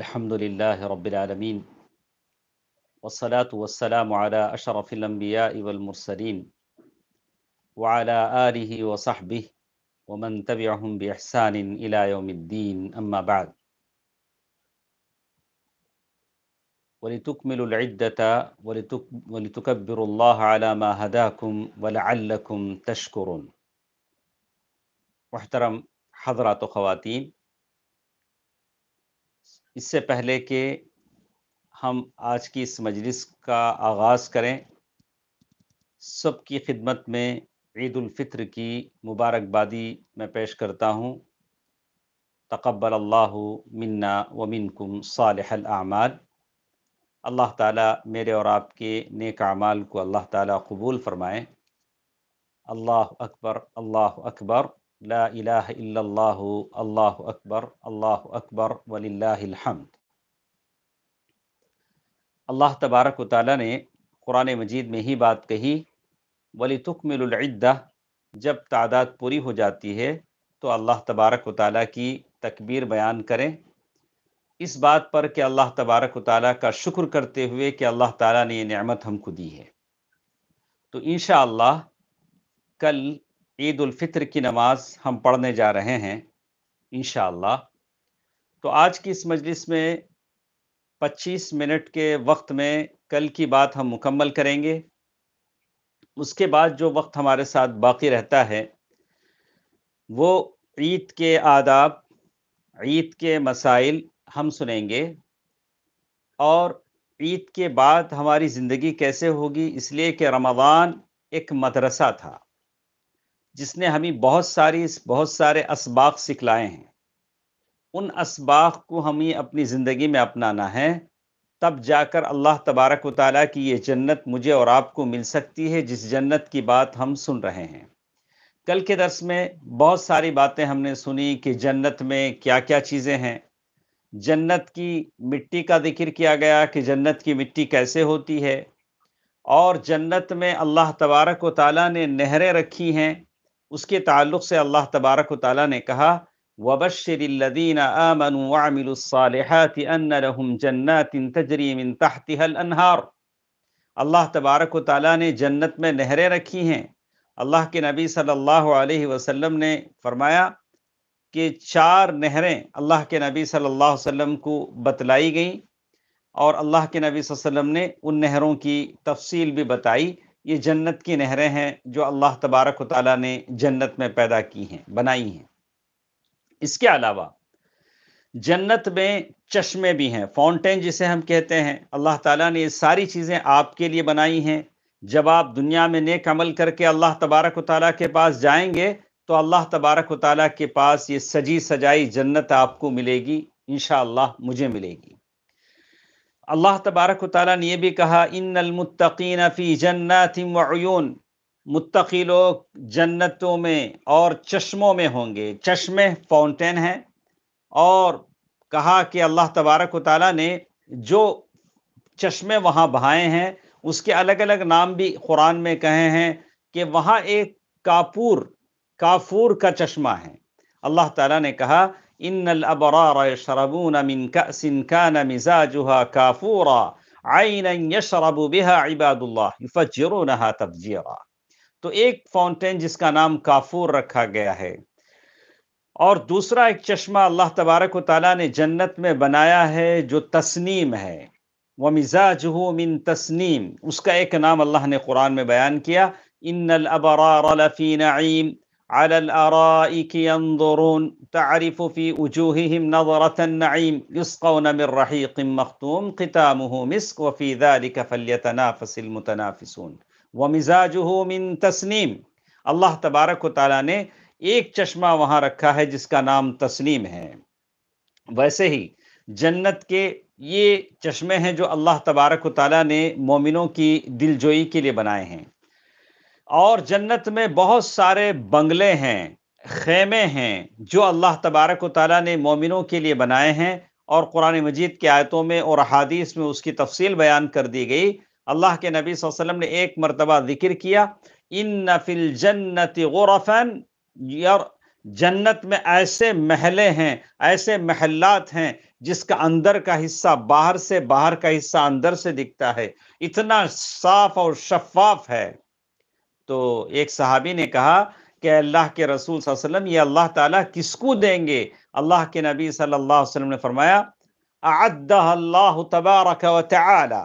الحمد لله رب العالمين والصلاة والسلام على أشرف الأنبياء والمرسلين وعلى آله وصحبه ومن تبعهم بإحسان إلى يوم الدين أما بعد ولتكملوا العدة ولتكبروا الله على ما هداكم ولعلكم تشكرون محترم حضرات خواتين इससे पहले कि हम आज की इस मजलिस का आगाज़ करें सबकी खिदमत में ईदालफ़ित्र की मुबारकबादी मैं पेश करता हूँ तकबल अल्लाह मन्ना व मिनकुम सालमाल अल्लाह ताला मेरे और आपके नेक अमाल को अल्लाह ताला कबूल फ़रमाएँ अल्लाह अकबर अल्लाह अकबर ला इलाह इल्लल्लाहु अल्लाह अकबर अल्लाह अकबर वलिल्लाहिल्हम्द अल्लाह तबारक व ने कुरान मजीद में ही बात कही वली तुकमिलद्दा जब तादाद पूरी हो जाती है तो अल्लाह तबारक व की तकबीर बयान करें इस बात पर कि अल्लाह तबारक ताली का शुक्र करते हुए कि अल्लाह ताली ने ये नमत हमको दी है तो इन कल ईद फितर की नमाज हम पढ़ने जा रहे हैं इन तो आज की इस मजलिस में 25 मिनट के वक्त में कल की बात हम मुकम्मल करेंगे उसके बाद जो वक्त हमारे साथ बाकी रहता है वो ईद के आदाब ईद के मसाइल हम सुनेंगे और ईद के बाद हमारी ज़िंदगी कैसे होगी इसलिए कि रमज़ान एक मदरसा था जिसने हमें बहुत सारी बहुत सारे इसबाक सिखलाए हैं उन इसबाक को हमें अपनी ज़िंदगी में अपनाना है तब जाकर अल्लाह तबारक वाली की ये जन्नत मुझे और आपको मिल सकती है जिस जन्नत की बात हम सुन रहे हैं कल के दरस में बहुत सारी बातें हमने सुनी कि जन्नत में क्या क्या चीज़ें हैं जन्नत की मिट्टी का जिक्र किया गया कि जन्नत की मिट्टी कैसे होती है और जन्नत में अल्लाह तबारक व ताली ने नहरें रखी हैं उसके ताल्लुक से अल्लाह तबारक ताली ने कहा वबशरदीन अनहार अल्लाह तबारक ताली ने जन्नत में नहरें रखी हैं अल्लाह के नबी सल्लल्लाहु अलैहि वसल्लम ने फरमाया कि चार नहरें अल्लाह के नबी सल्लल्लाहु अलैहि वसल्लम को बतलाई गईं और अल्लाह के नबी वसल्लम ने उन नहरों की तफसील भी बताई ये जन्नत की नहरें हैं जो अल्लाह तबारक ताली ने जन्नत में पैदा की हैं बनाई हैं इसके अलावा जन्नत में चश्मे भी हैं फाउंटेन जिसे हम कहते हैं अल्लाह ताला ने ये सारी चीज़ें आपके लिए बनाई हैं जब आप दुनिया में नेक अमल करके अल्लाह तबारक ताली के पास जाएंगे तो अल्लाह तबारक ताली के पास ये सजी सजाई जन्नत आपको मिलेगी इन मुझे मिलेगी अल्लाह तबारक ताली ने यह भी कहा इन फ़ी जन्नत वयून मुत्तकी लोग जन्नतों में और चश्मों में होंगे चश्मे फाउंटेन हैं और कहा कि अल्लाह तबारक ताली ने जो चश्मे वहाँ बहाए हैं उसके अलग अलग नाम भी कुरान में कहे हैं कि वहाँ एक कापूर काफूर का चश्मा है अल्लाह ताला ने कहा ইন্নাল আবরার ইয়াশরাবুনা মিন কাসিন কানা মিজাজুহা কাফুরা আইনান ইয়াশরাবু বিহা ইবাদুল্লাহ ইউফাজ্জিরুনাহা তাফজিরা तो एक फाउंटेन जिसका नाम काफूर रखा गया है और दूसरा एक चश्मा अल्लाह तबारक ताली ने जन्नत में बनाया है जो तस्नीम है व मिजाज मिन तस्नीम उसका एक नाम अल्लाह ने कुरान में बयान किया इन अबरारफ़ी नईम على الأرائك ينظرون تعرف في وجوههم نظرة النعيم يسقون من رحيق مختوم ختامه مسك وفي ذلك فليتنافس المتنافسون ومزاجه من تسنيم الله تبارك وتعالى نے ایک چشمہ وہاں رکھا ہے جس کا نام जिसका ہے ویسے ہی جنت کے یہ چشمے ہیں جو اللہ تبارک و तबारक نے مومنوں کی دل جوئی کے لیے بنائے ہیں और जन्नत में बहुत सारे बंगले हैं खेमे हैं जो अल्लाह तबारक ताली ने मोमिनों के लिए बनाए हैं और कुरान मजीद की आयतों में और हादीस में उसकी तफसील बयान कर दी गई अल्लाह के नबी वसल्लम ने एक मरतबा जिक्र किया इन नफिल जन्नत गौरफन यार जन्नत में ऐसे महले हैं ऐसे महलात हैं जिसका अंदर का हिस्सा बाहर से बाहर का हिस्सा अंदर से दिखता है इतना साफ और शफाफ है तो एक सहाबी ने कहा कि अल्लाह के रसूल वसल्लम ये अल्लाह ताला किसको देंगे अल्लाह के नबी सल्लल्लाहु अलैहि वसल्लम ने फरमाया अद्दह तबारक व तआला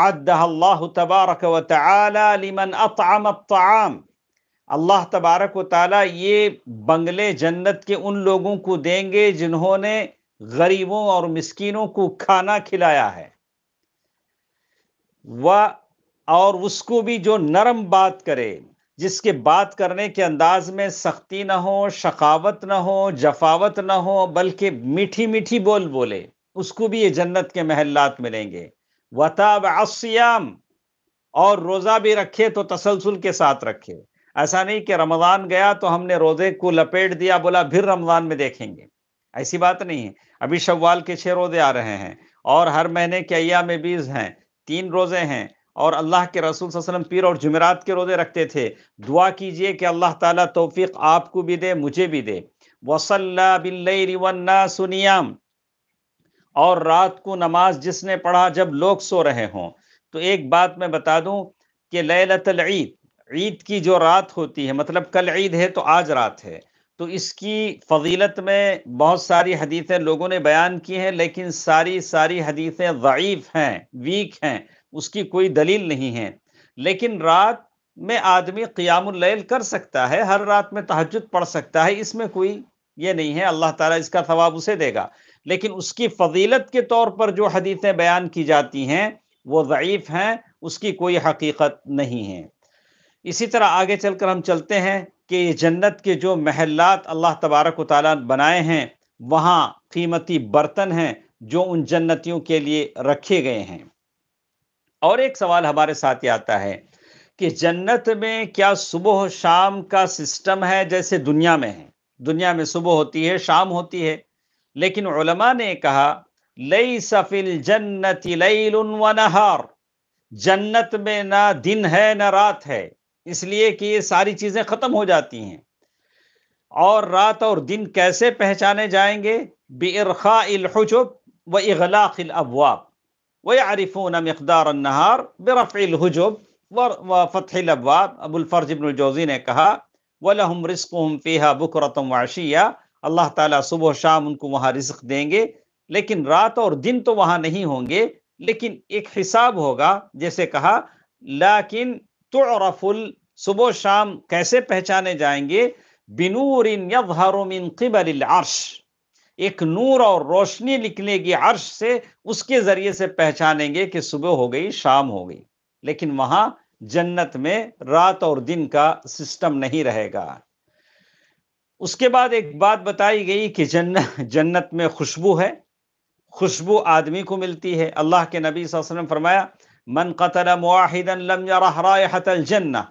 अद्दह तबारक व तआला लिमन अतअम अतआम अल्लाह तबारक व ताला ये बंगले जन्नत के उन लोगों को देंगे जिन्होंने गरीबों और मिसकिनों को खाना खिलाया है व और उसको भी जो नरम बात करे जिसके बात करने के अंदाज में सख्ती ना हो शकावत ना हो जफावत ना हो बल्कि मीठी मीठी बोल बोले उसको भी ये जन्नत के महल्लात मिलेंगे वताब असयाम और रोज़ा भी रखे तो तसलसल के साथ रखे ऐसा नहीं कि रमज़ान गया तो हमने रोज़े को लपेट दिया बोला फिर रमज़ान में देखेंगे ऐसी बात नहीं है अभी शवाल के छः रोज़े आ रहे हैं और हर महीने के अया में बीस हैं तीन रोज़े हैं और अल्लाह के रसूल वसलम पीर और जुमेरात के रोज़े रखते थे दुआ कीजिए कि अल्लाह ताला तौफीक आपको भी दे मुझे भी दे वसल्ला बिल्ला सुनियाम और रात को नमाज जिसने पढ़ा जब लोग सो रहे हों तो एक बात मैं बता दूं कि लैलतल ईद ईद की जो रात होती है मतलब कल ईद है तो आज रात है तो इसकी फजीलत में बहुत सारी हदीसें लोगों ने बयान की हैं लेकिन सारी सारी हदीसें ज़ीफ़ हैं वीक हैं उसकी कोई दलील नहीं है लेकिन रात में आदमी क़ियामल कर सकता है हर रात में तहजद पढ़ सकता है इसमें कोई ये नहीं है अल्लाह ताला इसका थवाब उसे देगा लेकिन उसकी फजीलत के तौर पर जो हदीसें बयान की जाती हैं वो ज़यीफ़ हैं उसकी कोई हकीकत नहीं है इसी तरह आगे चलकर हम चलते हैं कि जन्नत के जो महलात अल्लाह तबारक ताली बनाए हैं वहाँ कीमती बर्तन हैं जो उन जन्नतियों के लिए रखे गए हैं और एक सवाल हमारे साथ ही आता है कि जन्नत में क्या सुबह शाम का सिस्टम है जैसे दुनिया में है दुनिया में सुबह होती है शाम होती है लेकिन उलमा ने कहा लई सफिल जन्नत व नहार जन्नत में ना दिन है ना रात है इसलिए कि ये सारी चीज़ें ख़त्म हो जाती हैं और रात और दिन कैसे पहचाने जाएंगे बेरखा हजुब व अगलाखिल अबवाब वरिफून मकदार नहार बरफ़िलहजब व फ़तहिल अबाब अबुलफ़र्ज इबनजोजी ने कहा वलहम रिस्कुम फ़ीहा बकरतम वाशिया अल्लाह ताला सुबह शाम उनको वहाँ रिस्क देंगे लेकिन रात और दिन तो वहाँ नहीं होंगे लेकिन एक हिसाब होगा जैसे कहा लाकिन तुरफुल सुबह शाम कैसे पहचाने जाएंगे बिनूर यजहर मिन क़िबल अर्श एक नूर और रोशनी निकलेगी अर्श से उसके जरिए से पहचानेंगे कि सुबह हो गई शाम हो गई लेकिन वहां जन्नत में रात और दिन का सिस्टम नहीं रहेगा उसके बाद एक बात बताई गई कि जन्न जन्नत में खुशबू है खुशबू आदमी को मिलती है अल्लाह के नबी वसल्लम फरमाया मन कतल मुआहिदन लम जन्ना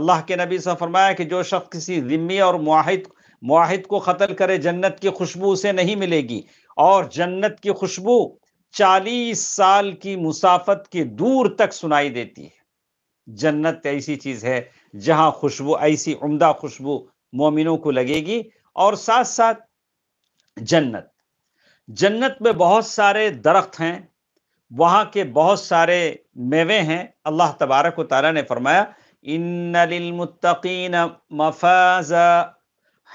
अल्लाह के नबी से फरमाया कि जो शख्स किसी जिम्मी और मुआहिद मुहिद को कतल करे जन्नत की खुशबू उसे नहीं मिलेगी और जन्नत की खुशबू चालीस साल की मुसाफत के दूर तक सुनाई देती है जन्नत ऐसी चीज है जहां खुशबू ऐसी उम्दा खुशबू मोमिनों को लगेगी और साथ साथ जन्नत जन्नत में बहुत सारे दरख्त हैं वहां के बहुत सारे मेवे हैं अल्लाह तबारक तारा ने फरमाया इन मफ़ाज़ा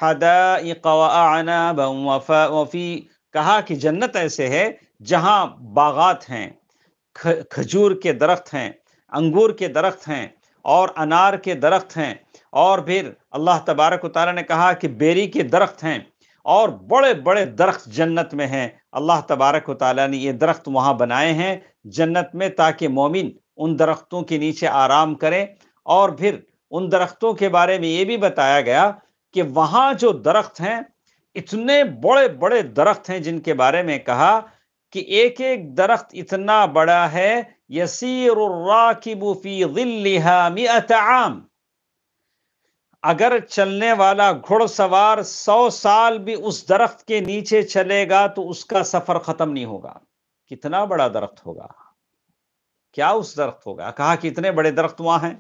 वफ़ी कहा कि जन्नत ऐसे है जहाँ बागात हैं खजूर के दरख्त हैं अंगूर के दरख्त हैं और अनार के दरख्त हैं और फिर अल्लाह तबारक तारा ने कहा कि बेरी के दरख्त हैं और बड़े बड़े दरख्त जन्नत में हैं अल्लाह तबारक ताली ने ये दरख्त वहाँ बनाए हैं जन्नत में ताकि मोमिन उन दरख्तों के नीचे आराम करें और फिर उन दरख्तों के बारे में ये भी बताया गया कि वहां जो दरख्त हैं इतने बड़े बड़े दरख्त हैं जिनके बारे में कहा कि एक एक दरख्त इतना बड़ा है आम अगर चलने वाला घुड़सवार सौ साल भी उस दरख्त के नीचे चलेगा तो उसका सफर खत्म नहीं होगा कितना बड़ा दरख्त होगा क्या उस दरख्त होगा कहा कि इतने बड़े दरख्त वहां हैं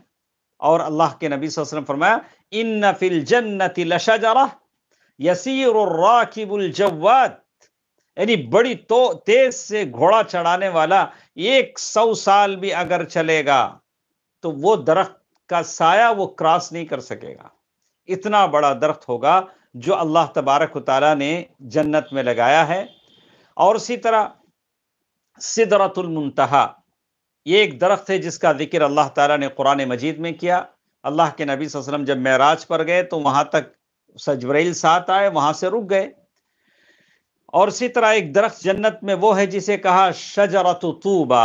और अल्लाह के नबी वसल्लम फरमाया इन फिल जन्नति लशजरा यसीर राकिबुल जव्वाद यानी बड़ी तो तेज से घोड़ा चढ़ाने वाला एक सौ साल भी अगर चलेगा तो वो दरख्त का साया वो क्रॉस नहीं कर सकेगा इतना बड़ा दरख्त होगा जो अल्लाह तबारक ताली ने जन्नत में लगाया है और इसी तरह सिदरतुलमतहा ये एक दरख्त है जिसका जिक्र अल्लाह ताला ने कुरान मजीद में किया अल्लाह के नबी वसल्लम जब मेराज पर गए तो वहाँ तक सजबरील साथ आए वहाँ से रुक गए और इसी तरह एक दरख्त जन्नत में वो है जिसे कहा शजरत तूबा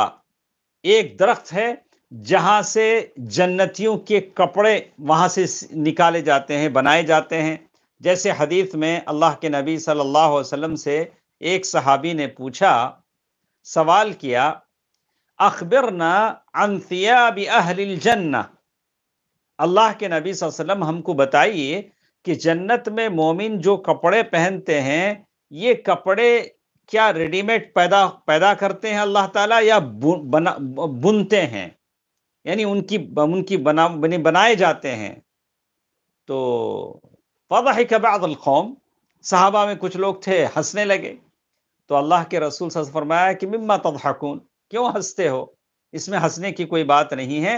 एक दरख्त है जहाँ से जन्नतियों के कपड़े वहाँ से निकाले जाते हैं बनाए जाते हैं जैसे हदीस में अल्लाह के नबी सल्लल्लाहु अलैहि वसल्लम से एक सहाबी ने पूछा सवाल किया अखबिरना अनसियाब अहलिल जन्ना अल्लाह के नबी वसल्लम हमको बताइए कि जन्नत में मोमिन जो कपड़े पहनते हैं ये कपड़े क्या रेडीमेड पैदा पैदा करते हैं अल्लाह ताला या बु, बना बुनते हैं यानी उनकी उनकी बना बनाए जाते हैं तो कौम साहबा में कुछ लोग थे हंसने लगे तो अल्लाह के रसूल फरमाया कि मम्मा तदहकून क्यों हंसते हो इसमें हंसने की कोई बात नहीं है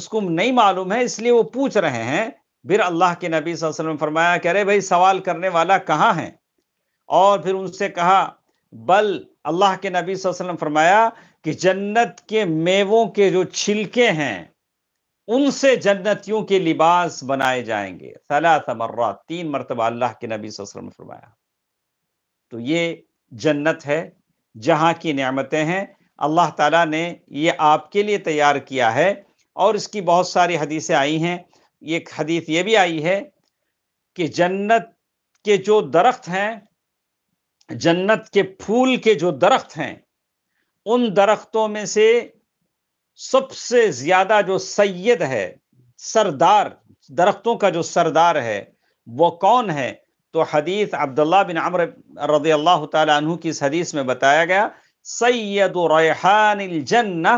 उसको नहीं मालूम है इसलिए वो पूछ रहे हैं फिर अल्लाह के नबी वसल्लम फरमाया कह रहे भाई सवाल करने वाला कहाँ है और फिर उनसे कहा बल अल्लाह के नबी वसल्लम फरमाया कि जन्नत के मेवों के जो छिलके हैं उनसे जन्नतियों के लिबास बनाए जाएंगे सला तमर्रा तीन मरतबा अल्लाह के नबी वसल्लम फरमाया तो ये जन्नत है जहाँ की नियामतें हैं अल्लाह ताला ने ये आपके लिए तैयार किया है और इसकी बहुत सारी हदीसें आई हैं एक हदीस ये भी आई है कि जन्नत के जो दरख्त हैं जन्नत के फूल के जो दरख्त हैं उन दरख्तों में से सबसे ज़्यादा जो सैयद है सरदार दरख्तों का जो सरदार है वो कौन है तो हदीस अब्दुल्ला बिन अमर रदी अल्लाह तु की इस हदीस में बताया गया सैयद रैहान जन्ना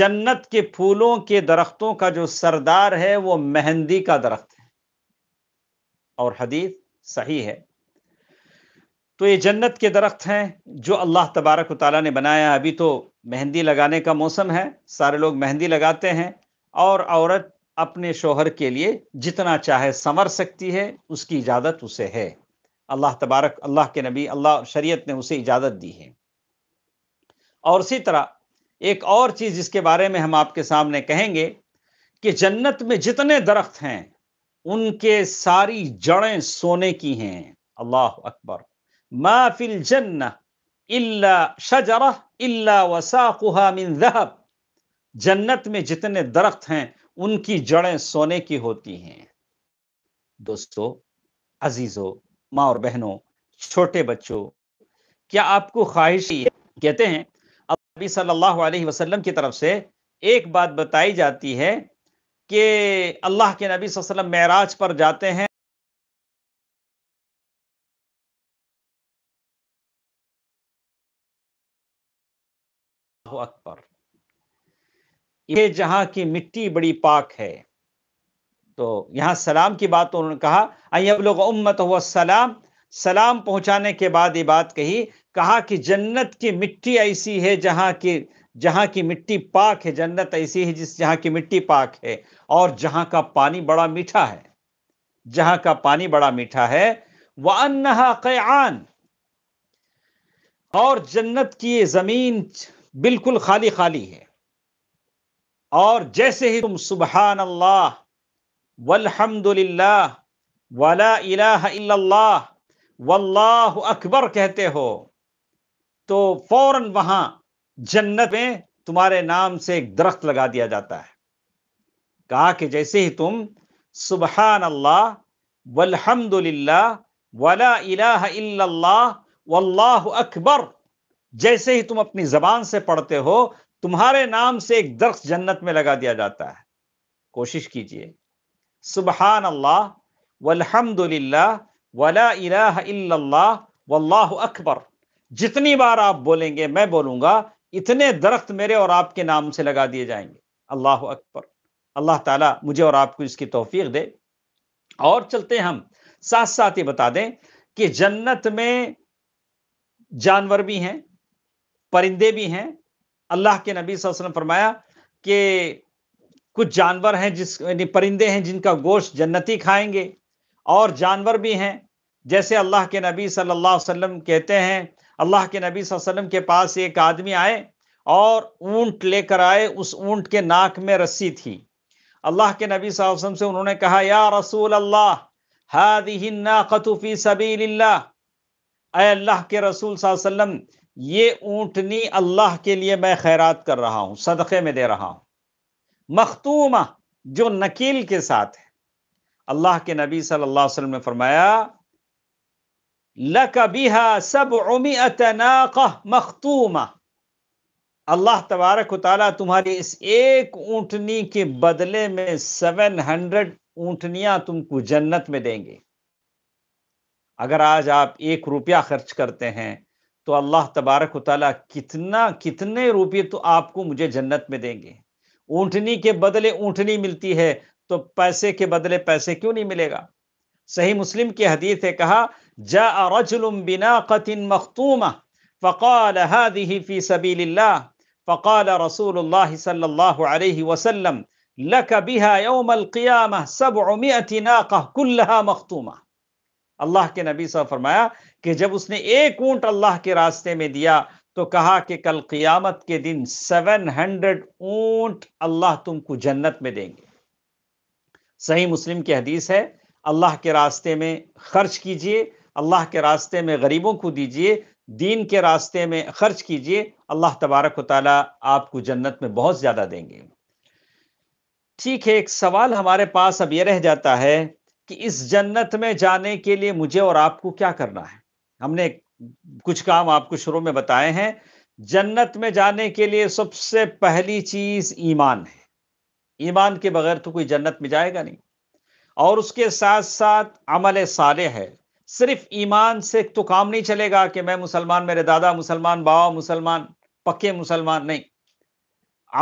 जन्नत के फूलों के दरख्तों का जो सरदार है वो मेहंदी का दरख्त है और हदीस सही है तो ये जन्नत के दरख्त हैं जो अल्लाह तबारक तला ने बनाया अभी तो मेहंदी लगाने का मौसम है सारे लोग मेहंदी लगाते हैं और औरत अपने शोहर के लिए जितना चाहे संवर सकती है उसकी इजाज़त उसे है अल्लाह तबारक अल्लाह के नबी अल्लाह शरीयत ने उसे इजाज़त दी है और उसी तरह एक और चीज़ जिसके बारे में हम आपके सामने कहेंगे कि जन्नत में जितने दरख्त हैं उनके सारी जड़ें सोने की हैं अल्लाह अकबर माफिल जन्न इल्ला शजरा इल्ला वसाकुहा मिन जहब जन्नत में जितने दरख्त हैं उनकी जड़ें सोने की होती हैं दोस्तों अजीज़ों माँ और बहनों छोटे बच्चों क्या आपको ख्वाहिश कहते हैं नबी सल्लल्लाहु अलैहि वसल्लम की तरफ से एक बात बताई जाती है कि अल्लाह के नबी वसल्लम मेराज पर जाते हैं अकबर ये जहां की मिट्टी बड़ी पाक है तो यहां सलाम की बात उन्होंने कहा अब लोग उम्मत हुआ सलाम सलाम पहुंचाने के बाद ये बात कही कहा कि जन्नत की मिट्टी ऐसी है जहाँ की जहाँ की मिट्टी पाक है जन्नत ऐसी है जिस जहाँ की मिट्टी पाक है और जहाँ का पानी बड़ा मीठा है जहाँ का पानी बड़ा मीठा है वह अन्नहा कयान और जन्नत की ये जमीन बिल्कुल खाली खाली है और जैसे ही तुम सुबहान अल्लाह वल्हम्दुलिल्लाह वला इलाहा इल्लल्लाह वल्लाहु अकबर कहते हो तो फौरन वहां जन्नत में तुम्हारे नाम से एक दरख्त लगा दिया जाता है कहा कि जैसे ही तुम सुबहान अल्लाह वहमदुल्ला वला इलाहा अकबर जैसे ही तुम अपनी जबान से पढ़ते हो तुम्हारे नाम से एक दरख्त जन्नत में लगा दिया जाता है कोशिश कीजिए सुबहान अल्लाह वहमदुल्ला वला इलाह इल्लल्लाह वल्लाह अकबर जितनी बार आप बोलेंगे मैं बोलूंगा इतने दरख्त मेरे और आपके नाम से लगा दिए जाएंगे अल्लाह अकबर अल्लाह ताला मुझे और आपको इसकी तोफीक दे और चलते हम साथ साथ ही बता दें कि जन्नत में जानवर भी हैं परिंदे भी हैं अल्लाह के नबी वसल्लम फरमाया कि कुछ जानवर हैं जिस परिंदे हैं जिनका गोश्त जन्नती खाएंगे और जानवर भी हैं जैसे अल्लाह के नबी सल्लल्लाहु अलैहि वसल्लम कहते हैं अल्लाह के नबी वसल्लम के पास एक आदमी आए और ऊंट लेकर आए उस ऊंट के नाक में रस्सी थी अल्लाह के नबी वसल्लम से उन्होंने कहा या रसूल अल्लाह हादिनाकतुफ़ी सबी अल्लाह के रसूल वसल्लम ये ऊंटनी अल्लाह के लिए मैं खैरात कर रहा हूँ सदक़े में दे रहा हूँ मखतूमा जो नकील के साथ है अल्लाह के नबी सल्लल्लाहु अलैहि वसल्लम ने फरमाया लकबिहा सब मखतूमा अल्लाह तबारक वाली तुम्हारी इस एक ऊँटनी के बदले में सेवन हंड्रेड ऊँटनियाँ तुमको जन्नत में देंगे अगर आज आप एक रुपया खर्च करते हैं तो अल्लाह तबारक ताली कितना कितने रुपये तो आपको मुझे जन्नत में देंगे ऊँटनी के बदले ऊँटनी मिलती है तो पैसे के बदले पैसे क्यों नहीं मिलेगा सही मुस्लिम की हदीत है कहा जा रजुलुम बिना कतिन मखतूमा फ़काल हादी फ़ी सबील फ़काल रसूल सल्ह वसलम लक सब कुल्ला मखतूमा अल्लाह के नबी साहब फरमाया कि जब उसने एक ऊँट अल्लाह के रास्ते में दिया तो कहा कि कल क़ियामत के दिन सेवन हंड्रेड ऊँट अल्लाह तुमको जन्नत में देंगे सही मुस्लिम की हदीस है अल्लाह के रास्ते में खर्च कीजिए अल्लाह के रास्ते में गरीबों को दीजिए दीन के रास्ते में खर्च कीजिए अल्लाह तबारक वाली आपको जन्नत में बहुत ज़्यादा देंगे ठीक है एक सवाल हमारे पास अब यह रह जाता है कि इस जन्नत में जाने के लिए मुझे और आपको क्या करना है हमने कुछ काम आपको शुरू में बताए हैं जन्नत में जाने के लिए सबसे पहली चीज़ ईमान है ईमान के बगैर तो कोई जन्नत में जाएगा नहीं और उसके साथ साथ अमल साल है सिर्फ ईमान से तो काम नहीं चलेगा कि मैं मुसलमान मेरे दादा मुसलमान बाबा मुसलमान पक्के मुसलमान नहीं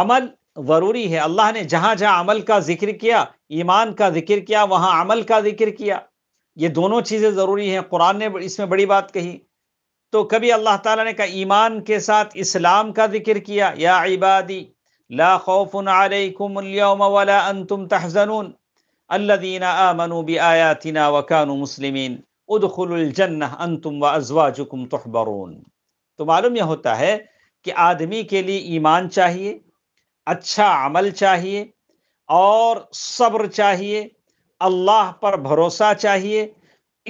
अमल ज़रूरी है अल्लाह ने जहाँ जहाँ अमल का जिक्र किया ईमान का जिक्र किया वहाँ अमल का जिक्र किया ये दोनों चीज़ें ज़रूरी हैं कुरान ने इसमें बड़ी बात कही तो कभी अल्लाह ताला ने कहा ईमान के साथ इस्लाम का जिक्र किया या इबादी ला खौफ़ुन अलैकुम वला अंतुम तहजनून अल्लदीन आमनूबी आयातिना वकान मुसलिमिन उदखुलजन्ना अनतुम व अजवाजुकुम तहबरून तो मालूम यह होता है कि आदमी के लिए ईमान चाहिए अच्छा अमल चाहिए और सब्र चाहिए अल्लाह पर भरोसा चाहिए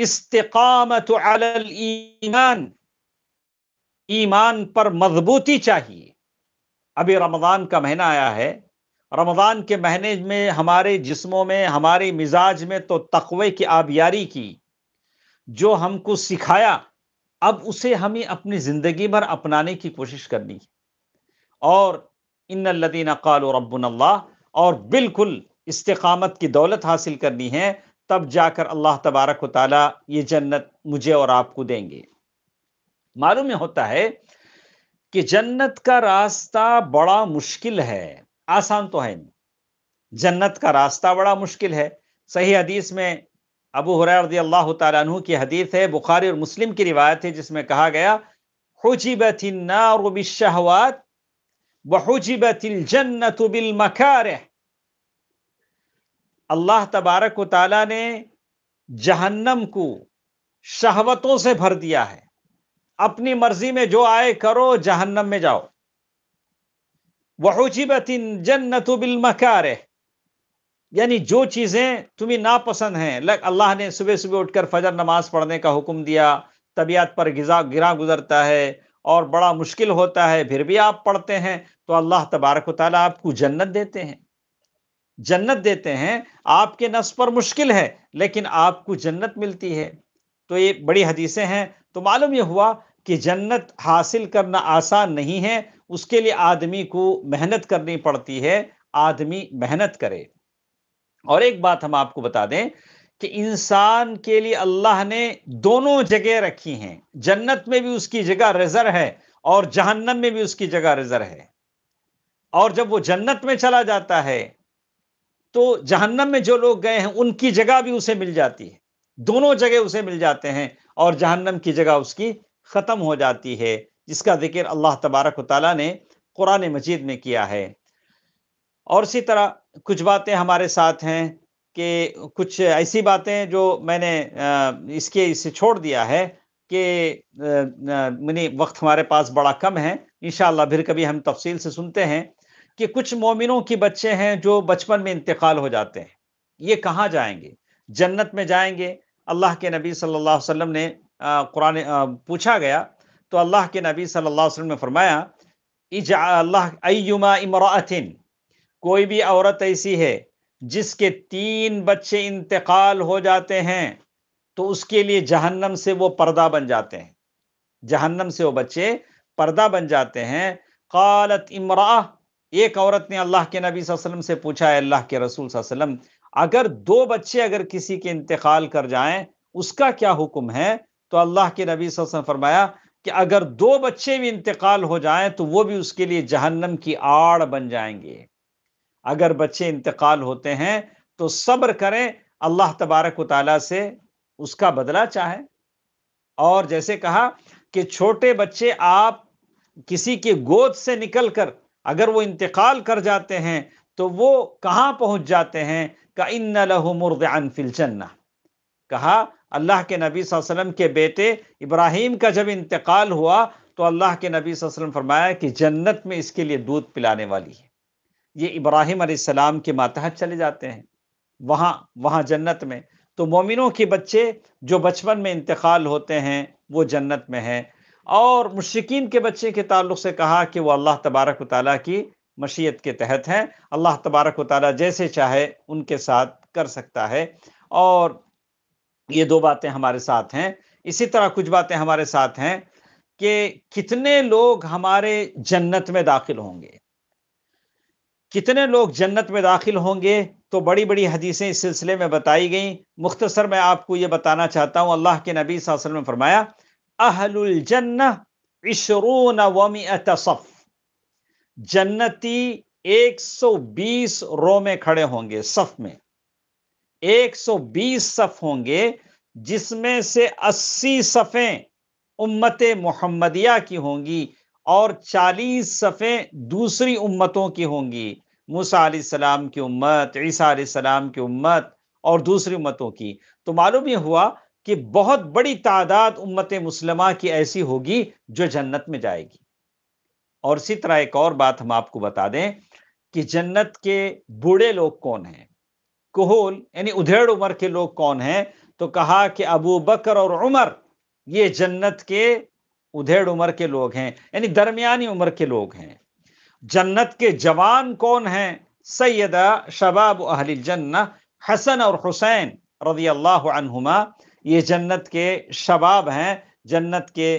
इस्तकामत ईमान ईमान पर मजबूती चाहिए अभी रमज़ान का महीना आया है रमज़ान के महीने में हमारे जिस्मों में हमारे मिजाज में तो तकवे की आबियारी की जो हमको सिखाया अब उसे हमें अपनी ज़िंदगी भर अपनाने की कोशिश करनी है और इन लदीन कालो रब्बुल्ला और बिल्कुल इस्तकामत की दौलत हासिल करनी है तब जाकर अल्लाह तबारक ताली ये जन्नत मुझे और आपको देंगे मालूम होता है कि जन्नत का रास्ता बड़ा मुश्किल है आसान तो है नहीं जन्नत का रास्ता बड़ा मुश्किल है सही हदीस में अबू हुरदी अल्लाह तु की हदीस है बुखारी और मुस्लिम की रिवायत है जिसमें कहा गया हुजिबतिनाबिशहवात वहुजिबतिल जन्नत बिल मकारह अल्लाह तबारक ताला ने जहन्नम को शहवतों से भर दिया है अपनी मर्जी में जो आए करो जहन्नम में जाओ इन जन्नत बिल मकार यानी जो चीज़ें तुम्हें नापसंद हैं लग अल्लाह ने सुबह सुबह उठकर फजर नमाज पढ़ने का हुक्म दिया तबीयत पर गिजा गिरा गुजरता है और बड़ा मुश्किल होता है फिर भी आप पढ़ते हैं तो अल्लाह तबारक ताली आपको जन्नत देते हैं जन्नत देते हैं आपके नस पर मुश्किल है लेकिन आपको जन्नत मिलती है तो ये बड़ी हदीसें हैं तो मालूम यह हुआ कि जन्नत हासिल करना आसान नहीं है उसके लिए आदमी को मेहनत करनी पड़ती है आदमी मेहनत करे और एक बात हम आपको बता दें कि इंसान के लिए अल्लाह ने दोनों जगह रखी हैं जन्नत में भी उसकी जगह रिजर है और जहन्नम में भी उसकी जगह रिजर है और जब वो जन्नत में चला जाता है तो जहन्नम में जो लोग गए हैं उनकी जगह भी उसे मिल जाती है दोनों जगह उसे मिल जाते हैं और जहन्नम की जगह उसकी ख़त्म हो जाती है जिसका जिक्र अल्लाह तबारक ताली ने कुरान मजीद में किया है और इसी तरह कुछ बातें हमारे साथ हैं कि कुछ ऐसी बातें जो मैंने इसके इसे छोड़ दिया है कि मनी वक्त हमारे पास बड़ा कम है इन फिर कभी हम तफसील से सुनते हैं कि कुछ मोमिनों के बच्चे हैं जो बचपन में इंतकाल हो जाते हैं ये कहाँ जाएंगे जन्नत में जाएंगे अल्लाह के नबी सल्लल्लाहु अलैहि वसल्लम ने कुरान पूछा गया तो अल्लाह के नबी सल्लल्लाहु अलैहि वसल्लम ने फरमाया अल्लाह अयुमा इमरातिन कोई भी औरत ऐसी है जिसके तीन बच्चे इंतकाल हो जाते हैं तो उसके लिए जहन्नम से वो पर्दा बन जाते हैं जहन्नम से वो बच्चे पर्दा बन जाते हैं कालत इमरा एक औरत ने अल्लाह के नबी वसल्लम से पूछा है अल्लाह के रसूल वसल्लम अगर दो बच्चे अगर किसी के इंतकाल कर जाएं उसका क्या हुक्म है तो अल्लाह के नबी वसल्लम फरमाया कि अगर दो बच्चे भी इंतकाल हो जाएं तो वो भी उसके लिए जहन्नम की आड़ बन जाएंगे अगर बच्चे इंतकाल होते हैं तो सब्र करें अल्लाह तबारक ताली से उसका बदला चाहे और जैसे कहा कि छोटे बच्चे आप किसी के गोद से निकलकर अगर वो इंतकाल कर जाते हैं तो वो कहाँ पहुँच जाते हैं का इन लहु मुर्द फिल जन्ना कहा अल्लाह के नबी वसल्लम के बेटे इब्राहिम का जब इंतकाल हुआ तो अल्लाह के नबी वसल्लम फरमाया कि जन्नत में इसके लिए दूध पिलाने वाली है ये इब्राहिम सलाम के मातहत चले जाते हैं वहाँ वहाँ जन्नत में तो मोमिनों के बच्चे जो बचपन में इंतकाल होते हैं वो जन्नत में हैं और मुश्किन के बच्चे के ताल्लुक से कहा कि वो अल्लाह तबारक ताली की मशीयत के तहत हैं अल्लाह तबारक ताली जैसे चाहे उनके साथ कर सकता है और ये दो बातें हमारे साथ हैं इसी तरह कुछ बातें हमारे साथ हैं कि कितने लोग हमारे जन्नत में दाखिल होंगे कितने लोग जन्नत में दाखिल होंगे तो बड़ी बड़ी हदीसें इस सिलसिले में बताई गई मुख्तसर मैं आपको ये बताना चाहता हूँ अल्लाह के नबी वसल्लम ने फरमाया अहलुलजन्न इशरून वमी तसफ़ जन्नती 120 रो में खड़े होंगे सफ में 120 सफ़ होंगे जिसमें से 80 सफ़ें उम्मत मोहम्मदिया की होंगी और 40 सफ़ें दूसरी उम्मतों की होंगी मूसा सलाम की उम्मत ईसा सलाम की उम्मत और दूसरी उम्मतों की तो मालूम यह हुआ कि बहुत बड़ी तादाद उम्मत मुसलमा की ऐसी होगी जो जन्नत में जाएगी और इसी तरह एक और बात हम आपको बता दें कि जन्नत के बूढ़े लोग कौन हैं कोहोल यानी उधेड़ उम्र के लोग कौन हैं तो कहा कि अबू बकर और उमर ये जन्नत के उधेड़ उम्र के लोग हैं यानी दरमियानी उम्र के लोग हैं जन्नत के जवान कौन हैं सैदा शबाब अहल जन्ना हसन और हुसैन रजी अल्लाहुमा ये जन्नत के शबाब हैं जन्नत के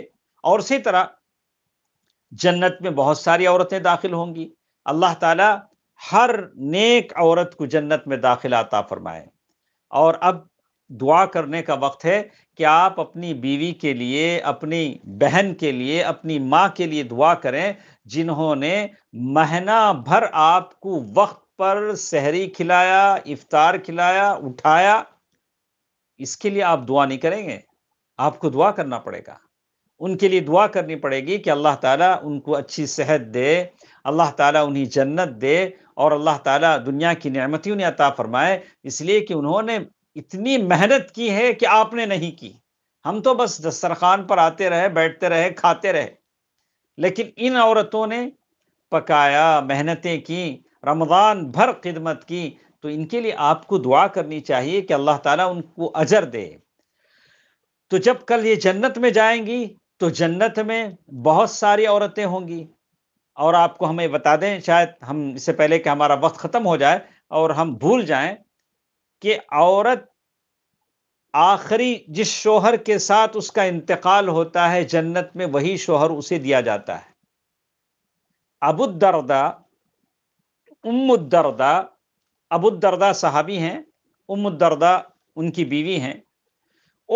और इसी तरह जन्नत में बहुत सारी औरतें दाखिल होंगी अल्लाह ताला हर नेक औरत को जन्नत में दाखिल आता फरमाए और अब दुआ करने का वक्त है कि आप अपनी बीवी के लिए अपनी बहन के लिए अपनी माँ के लिए दुआ करें जिन्होंने महीना भर आपको वक्त पर सहरी खिलाया इफ्तार खिलाया उठाया इसके लिए आप दुआ नहीं करेंगे आपको दुआ करना पड़ेगा उनके लिए दुआ करनी पड़ेगी कि अल्लाह ताला उनको अच्छी सेहत दे अल्लाह ताला उन्हें जन्नत दे और अल्लाह ताला दुनिया की नियमती उन्हें अता फरमाए इसलिए कि उन्होंने इतनी मेहनत की है कि आपने नहीं की हम तो बस दस्तरखान पर आते रहे बैठते रहे खाते रहे लेकिन इन औरतों ने पकाया मेहनतें की रमज़ान भर खिदमत की तो इनके लिए आपको दुआ करनी चाहिए कि अल्लाह ताला उनको अजर दे तो जब कल ये जन्नत में जाएंगी तो जन्नत में बहुत सारी औरतें होंगी और आपको हमें बता दें शायद हम इससे पहले कि हमारा वक्त ख़त्म हो जाए और हम भूल जाएं कि औरत आखिरी जिस शोहर के साथ उसका इंतकाल होता है जन्नत में वही शोहर उसे दिया जाता है अबुदरदा उमुदरदा अबुदरदा साहबी हैं उमुदरदा उनकी बीवी हैं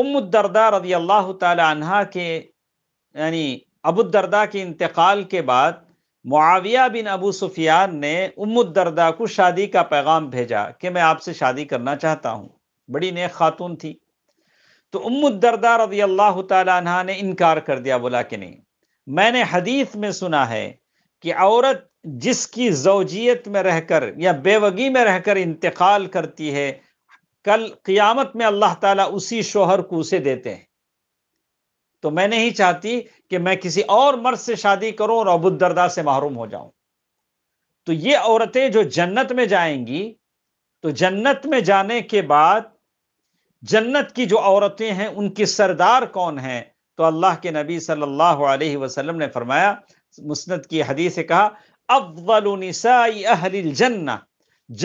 उमुदरदा रदी अल्लाह तहा के यानी अबुदरदा के इंतकाल के बाद मुआविया बिन अबू सुफियान ने उम्मदरदा को शादी का पैगाम भेजा कि मैं आपसे शादी करना चाहता हूँ बड़ी नेक खातून थी तो उम्मदरदा रजी अल्लाह तह ने इनकार कर दिया बोला कि नहीं मैंने हदीस में सुना है कि औरत जिसकी जौजियत में रहकर या बेवगी में रहकर इंतकाल करती है कल क़ियामत में अल्लाह ताला उसी शोहर को उसे देते हैं तो मैं नहीं चाहती कि मैं किसी और मर्द से शादी करूं और दरदा से महरूम हो जाऊं तो ये औरतें जो जन्नत में जाएंगी तो जन्नत में जाने के बाद जन्नत की जो औरतें हैं उनकी सरदार कौन हैं तो अल्लाह के नबी सल्लल्लाहु अलैहि वसल्लम ने फरमाया मुस्नद की हदीस कहा अव्वल जन्ना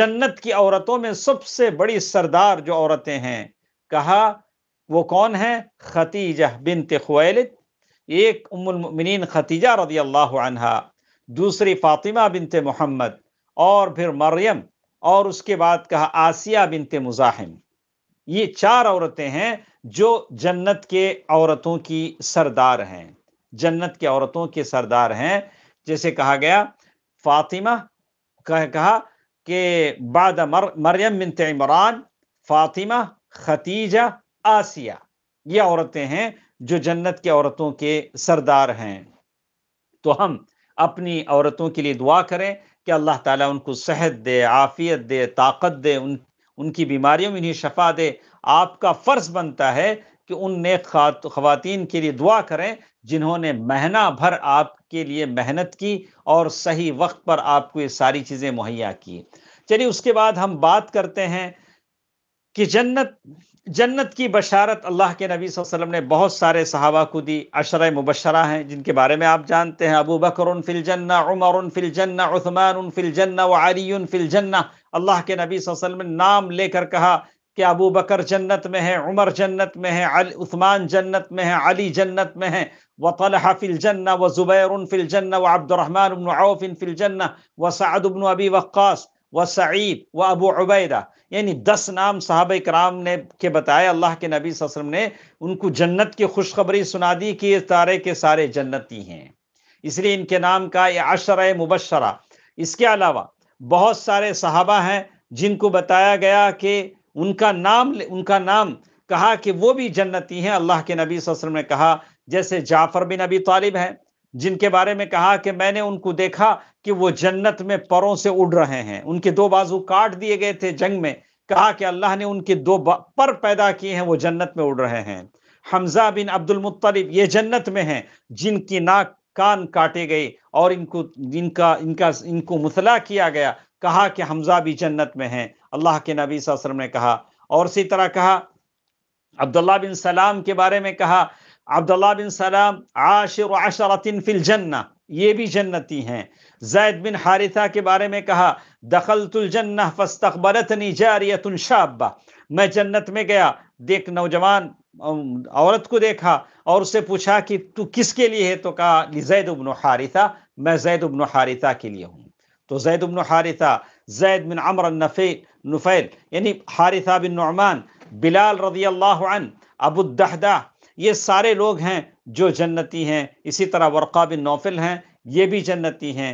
जन्नत की औरतों में सबसे बड़ी सरदार जो औरतें हैं कहा वो कौन है खतीजा बिन खुवैलद एक उमिन खतीजा रदी अल्लाह दूसरी फ़ातिमा बिनते मोहम्मद और फिर मरियम और उसके बाद कहा आसिया बिनते मुजाहिम ये चार औरतें हैं जो जन्नत के औरतों की सरदार हैं जन्नत के औरतों के सरदार हैं जैसे कहा गया फातिमा कह कहा कि बाद मर, मरियम बिनते इमरान फातिमा खतीजा आसिया ये औरतें हैं जो जन्नत के औरतों के सरदार हैं तो हम अपनी औरतों के लिए दुआ करें कि अल्लाह ताला उनको सेहत दे आफियत दे ताकत दे उन उनकी बीमारियों में इन्हें शफा दे आपका फ़र्ज बनता है कि उन नेक खातन के लिए दुआ करें जिन्होंने महीना भर आपके लिए मेहनत की और सही वक्त पर आपको ये सारी चीज़ें मुहैया की चलिए उसके बाद हम बात करते हैं कि जन्नत जन्नत की बशारत अल्लाह के नबी वसल्लम ने बहुत सारे सहाबा को दी अशर मुबशरा हैं जिनके बारे में आप जानते हैं अबू बकर फिल जन्ना उमर फिल जन्ना उस्मान फिल जन्ना व अली फिल जन्ना अल्लाह के नबी वसल्लम ने नाम लेकर कहा कि अबू बकर जन्नत में है उमर जन्नत में है उस्मान जन्नत में है अली जन्नत में है व तलहा फिल जन्ना व जुबैर फिल जन्ना व अब्दुलरहमान उबन आउफ़िन फिल जन्ना व सद अबी वक्स व सईद व अबू उबैदा यानी दस नाम साहब कराम ने के बताए अल्लाह के नबी वसम ने उनको जन्नत की खुशखबरी सुना दी कि ये सारे के सारे जन्नती हैं इसलिए इनके नाम का ये अशर मुबशरा इसके अलावा बहुत सारे साहबा हैं जिनको बताया गया कि उनका नाम उनका नाम कहा कि वो भी जन्नती हैं अल्लाह के नबी वसम ने कहा जैसे जाफ़र बिन अबी तालिब हैं जिनके बारे में कहा कि मैंने उनको देखा कि वो जन्नत में परों से उड़ रहे हैं उनके दो बाजू काट दिए गए थे जंग में कहा कि अल्लाह ने उनके दो पर पैदा किए हैं वो जन्नत में उड़ रहे हैं हमजा बिन अब्दुल मुत्तलिब ये जन्नत में हैं जिनकी नाक कान काटे गए और इनको इनका इनका इनको मुतला किया गया कहा कि हमजा भी जन्नत में हैं अल्लाह के नबी वसल्लम ने कहा और इसी तरह कहा अब्दुल्ला बिन सलाम के बारे में कहा अब्दुल्ला बिन सलाम आशिर आशरतिन फिल जन्ना ये भी जन्नती हैं जैद बिन हारिथा के बारे में कहा दखल तुलजन्ना फस्तबरतनी जारियतन शाबा मैं जन्नत में गया देख नौजवान औरत को देखा और उससे पूछा कि तू किसके लिए है तो कहा जैद उबन हारिथा मैं जैद उबन हारिथा के लिए हूँ तो जैद उबन हारिथा जैद बिन अमर नफ़े नुफ़ैल यानी हारिथा बिन नुमान बिलाल रजी अल्लाह अबुद्दहदा ये सारे लोग हैं जो जन्नती हैं इसी तरह वर्का बिन नौफिल हैं ये भी जन्नती हैं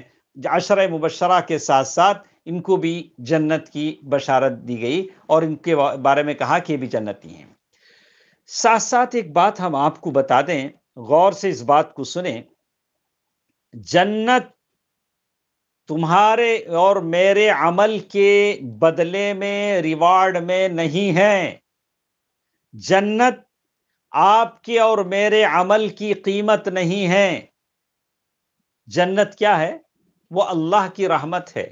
अशर मुबशरा के साथ साथ इनको भी जन्नत की बशारत दी गई और इनके बारे में कहा कि ये भी जन्नती हैं साथ साथ एक बात हम आपको बता दें गौर से इस बात को सुने जन्नत तुम्हारे और मेरे अमल के बदले में रिवार्ड में नहीं है जन्नत आपके और मेरे अमल की कीमत नहीं है जन्नत क्या है वो अल्लाह की रहमत है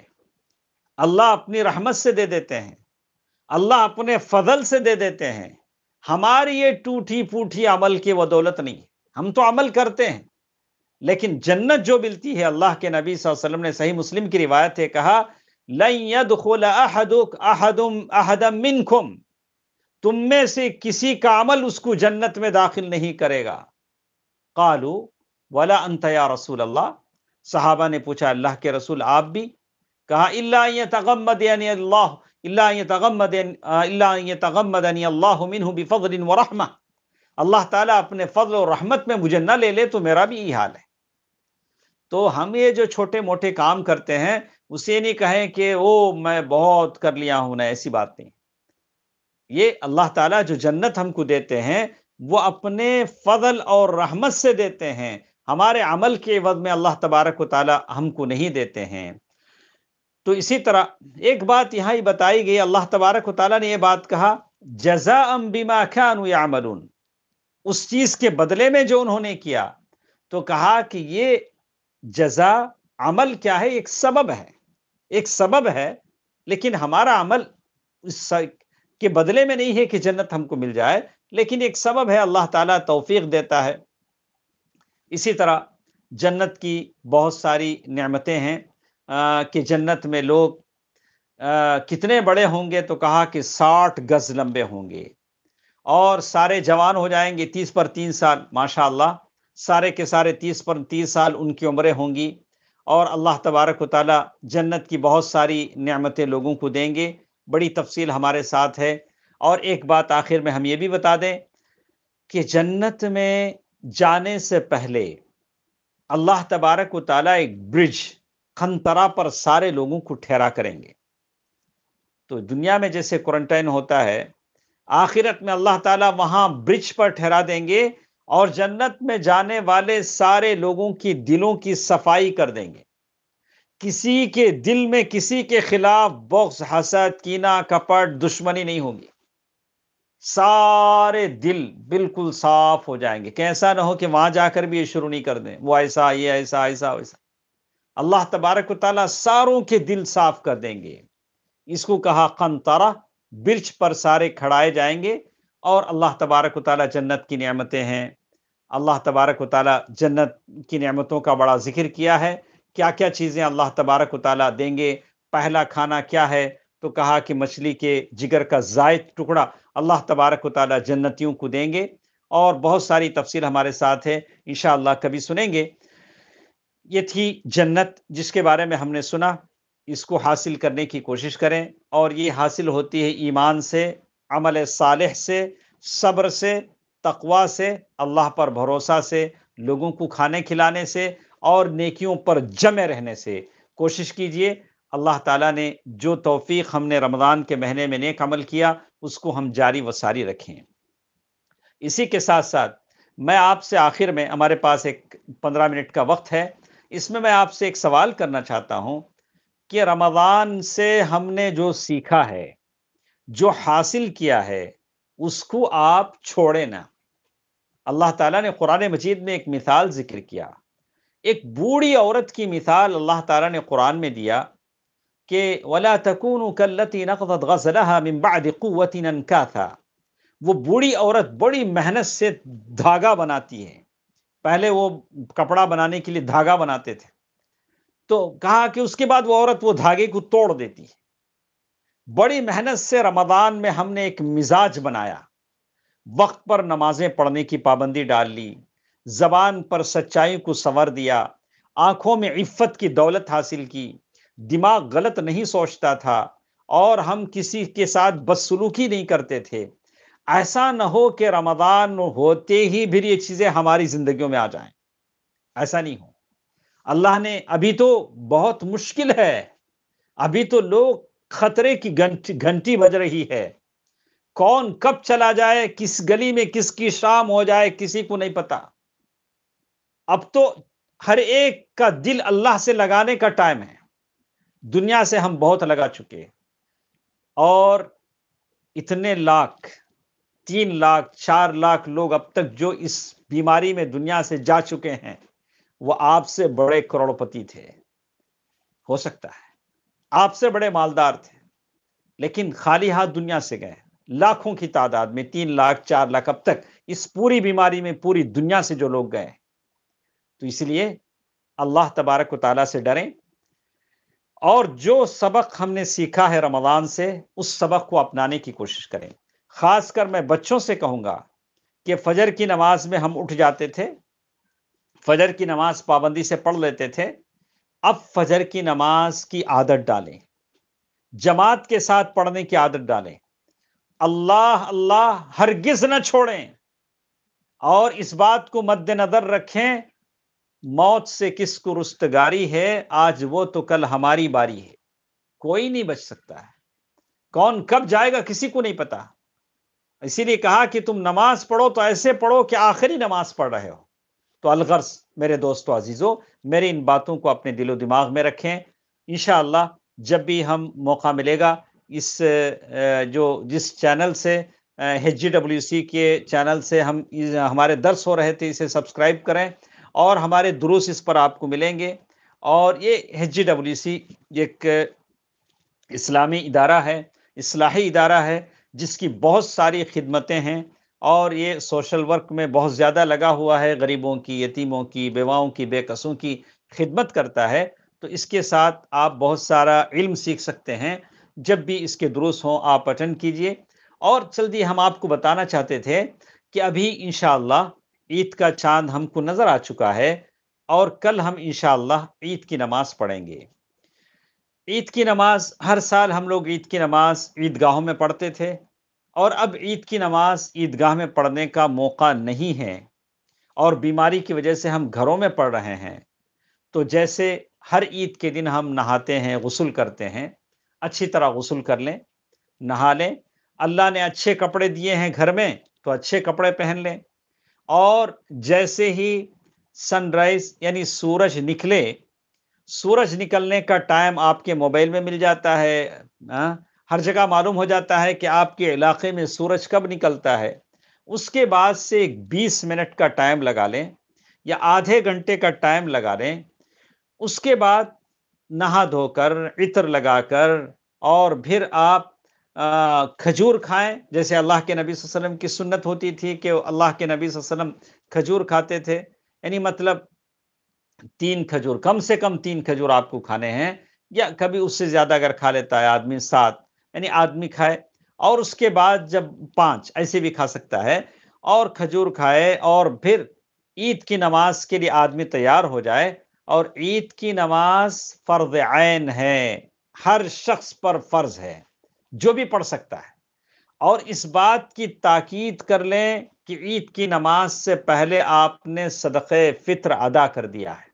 अल्लाह अपनी रहमत से दे देते हैं अल्लाह अपने फजल से दे देते हैं हमारी ये टूटी फूटी अमल की बदौलत नहीं हम तो अमल करते हैं लेकिन जन्नत जो मिलती है अल्लाह के नबी वसल्लम ने सही मुस्लिम की रिवायत है कहा लयद अहदुक अहदम मिनखुम तुम में से किसी का अमल उसको जन्नत में दाखिल नहीं करेगा कालू वाला अंतया रसूल अल्लाह साहबा ने पूछा अल्लाह के रसूल आप भी कहा तगम्मद यानी अल्लाह तगम्मद तगम्मद यानी अल्लाह मिन अल्लाह ताला अपने फजल और रहमत में मुझे न ले ले तो मेरा भी यही हाल है तो हम ये जो छोटे मोटे काम करते हैं उसे नहीं कहें कि ओ मैं बहुत कर लिया हूं ना ऐसी बात नहीं ये अल्लाह ताला जो जन्नत हमको देते हैं वो अपने फजल और रहमत से देते हैं हमारे अमल के वज में अल्लाह तबारक ताली हमको नहीं देते हैं तो इसी तरह एक बात यहाँ ही बताई गई अल्लाह तबारक ताली ने यह बात कहा जजा अम्बिमा खान यामलून उस चीज़ के बदले में जो उन्होंने किया तो कहा कि ये जजा अमल क्या है एक सबब है एक सबब है लेकिन हमारा अमल इस के बदले में नहीं है कि जन्नत हमको मिल जाए लेकिन एक सबब है अल्लाह ताला तौफीक देता है इसी तरह जन्नत की बहुत सारी नेमतें हैं कि जन्नत में लोग आ, कितने बड़े होंगे तो कहा कि साठ गज लंबे होंगे और सारे जवान हो जाएंगे तीस पर तीन साल माशाल्लाह सारे के सारे तीस पर तीस साल उनकी उम्रें होंगी और अल्लाह तबारक ताली जन्नत की बहुत सारी नेमतें लोगों को देंगे बड़ी तफसील हमारे साथ है और एक बात आखिर में हम ये भी बता दें कि जन्नत में जाने से पहले अल्लाह तबारक ताला एक ब्रिज खंतरा पर सारे लोगों को ठहरा करेंगे तो दुनिया में जैसे क्वारंटाइन होता है आखिरत में अल्लाह ताला वहां ब्रिज पर ठहरा देंगे और जन्नत में जाने वाले सारे लोगों की दिलों की सफाई कर देंगे किसी के दिल में किसी के खिलाफ बॉक्स हसद कीना कपट दुश्मनी नहीं होगी सारे दिल बिल्कुल साफ हो जाएंगे कैसा ना हो कि वहां जाकर भी ये शुरू नहीं कर दें वो ऐसा ये ऐसा ऐसा वैसा अल्लाह तबारक वाली सारों के दिल साफ कर देंगे इसको कहा तारा बिरछ पर सारे खड़ाए जाएंगे और अल्लाह तबारक ताली जन्नत की नियमतें हैं अल्लाह तबारक ताली जन्नत की नियमतों का बड़ा जिक्र किया है क्या क्या चीज़ें अल्लाह तबारक वाली देंगे पहला खाना क्या है तो कहा कि मछली के जिगर का जायद टुकड़ा अल्लाह तबारक वाली जन्नतियों को देंगे और बहुत सारी तफसील हमारे साथ है इन कभी सुनेंगे ये थी जन्नत जिसके बारे में हमने सुना इसको हासिल करने की कोशिश करें और ये हासिल होती है ईमान से अमल साल से सब्र से तकवा से अल्लाह पर भरोसा से लोगों को खाने खिलाने से और नेकियों पर जमे रहने से कोशिश कीजिए अल्लाह ताला ने जो तोफ़ी हमने रमज़ान के महीने में नेक अमल किया उसको हम जारी वसारी रखें इसी के साथ साथ मैं आपसे आखिर में हमारे पास एक पंद्रह मिनट का वक्त है इसमें मैं आपसे एक सवाल करना चाहता हूँ कि रमज़ान से हमने जो सीखा है जो हासिल किया है उसको आप छोड़े ना अल्लाह ताला ने कुरान मजीद में एक मिसाल जिक्र किया एक बूढ़ी औरत की मिसाल अल्लाह ताला ने कुरान में दिया कि वला तकून कल्लती नकद गजलहा मिम्बाद था वो बूढ़ी औरत बड़ी मेहनत से धागा बनाती है पहले वो कपड़ा बनाने के लिए धागा बनाते थे तो कहा कि उसके बाद वो औरत वो धागे को तोड़ देती है बड़ी मेहनत से रमज़ान में हमने एक मिजाज बनाया वक्त पर नमाज़ें पढ़ने की पाबंदी डाल ली जबान पर सच्चाई को संवर दिया आंखों में इफ़्फ़त की दौलत हासिल की दिमाग गलत नहीं सोचता था और हम किसी के साथ बदसलूकी नहीं करते थे ऐसा न हो कि रमदान होते ही फिर ये चीज़ें हमारी ज़िंदगियों में आ जाएं ऐसा नहीं हो अल्लाह ने अभी तो बहुत मुश्किल है अभी तो लोग खतरे की घंटी घंटी बज रही है कौन कब चला जाए किस गली में किसकी शाम हो जाए किसी को नहीं पता अब तो हर एक का दिल अल्लाह से लगाने का टाइम है दुनिया से हम बहुत लगा चुके और इतने लाख तीन लाख चार लाख लोग अब तक जो इस बीमारी में दुनिया से जा चुके हैं वो आपसे बड़े करोड़पति थे हो सकता है आपसे बड़े मालदार थे लेकिन खाली हाथ दुनिया से गए लाखों की तादाद में तीन लाख चार लाख अब तक इस पूरी बीमारी में पूरी दुनिया से जो लोग गए तो इसलिए अल्लाह तबारक ताला से डरें और जो सबक हमने सीखा है रमज़ान से उस सबक को अपनाने की कोशिश करें ख़ासकर मैं बच्चों से कहूँगा कि फ़जर की नमाज में हम उठ जाते थे फ़जर की नमाज पाबंदी से पढ़ लेते थे अब फ़जर की नमाज की आदत डालें जमात के साथ पढ़ने की आदत डालें अल्लाह अल्लाह हरगिज न छोड़ें और इस बात को मद्देनजर रखें मौत से किसको रुस्तगारी है आज वो तो कल हमारी बारी है कोई नहीं बच सकता है कौन कब जाएगा किसी को नहीं पता इसीलिए कहा कि तुम नमाज पढ़ो तो ऐसे पढ़ो कि आखिरी नमाज पढ़ रहे हो तो अलगर्ज मेरे दोस्तों अजीज़ों मेरी इन बातों को अपने दिलो दिमाग में रखें इन जब भी हम मौका मिलेगा इस जो जिस चैनल से एच के चैनल से हम हमारे दर्श हो रहे थे इसे सब्सक्राइब करें और हमारे दुरुस्त इस पर आपको मिलेंगे और ये एच जी डब्ल्यू सी एक इस्लामी इदारा है इस्लाही इदारा है जिसकी बहुत सारी खिदमतें हैं और ये सोशल वर्क में बहुत ज़्यादा लगा हुआ है गरीबों की यतीमों की बेवाओं की बेकसों की खिदमत करता है तो इसके साथ आप बहुत सारा इल्म सीख सकते हैं जब भी इसके दुरुस्त हों आप अटेंड कीजिए और जल्दी हम आपको बताना चाहते थे कि अभी इन ईद का चांद हमको नजर आ चुका है और कल हम इनशाला ईद की नमाज पढ़ेंगे ईद की नमाज हर साल हम लोग ईद की नमाज ईदगाहों में पढ़ते थे और अब ईद की नमाज ईदगाह में पढ़ने का मौका नहीं है और बीमारी की वजह से हम घरों में पढ़ रहे हैं तो जैसे हर ईद के दिन हम नहाते हैं गसल करते हैं अच्छी तरह गसल कर लें नहा लें अल्लाह ने अच्छे कपड़े दिए हैं घर में तो अच्छे कपड़े पहन लें और जैसे ही सनराइज यानी सूरज निकले सूरज निकलने का टाइम आपके मोबाइल में मिल जाता है आ? हर जगह मालूम हो जाता है कि आपके इलाके में सूरज कब निकलता है उसके बाद से बीस मिनट का टाइम लगा लें या आधे घंटे का टाइम लगा लें उसके बाद नहा धोकर इत्र लगाकर और फिर आप खजूर खाएं जैसे अल्लाह के नबी वसल्लम की सुन्नत होती थी कि अल्लाह के नबी वसल्लम खजूर खाते थे यानी मतलब तीन खजूर कम से कम तीन खजूर आपको खाने हैं या कभी उससे ज़्यादा अगर खा लेता है आदमी सात यानी आदमी खाए और उसके बाद जब पाँच ऐसे भी खा सकता है और खजूर खाए और फिर ईद की नमाज के लिए आदमी तैयार हो जाए और ईद की नमाज फ़र्ज आन है हर शख्स पर फ़र्ज है जो भी पढ़ सकता है और इस बात की ताकीद कर लें कि ईद की नमाज से पहले आपने सदक़ फित्र अदा कर दिया है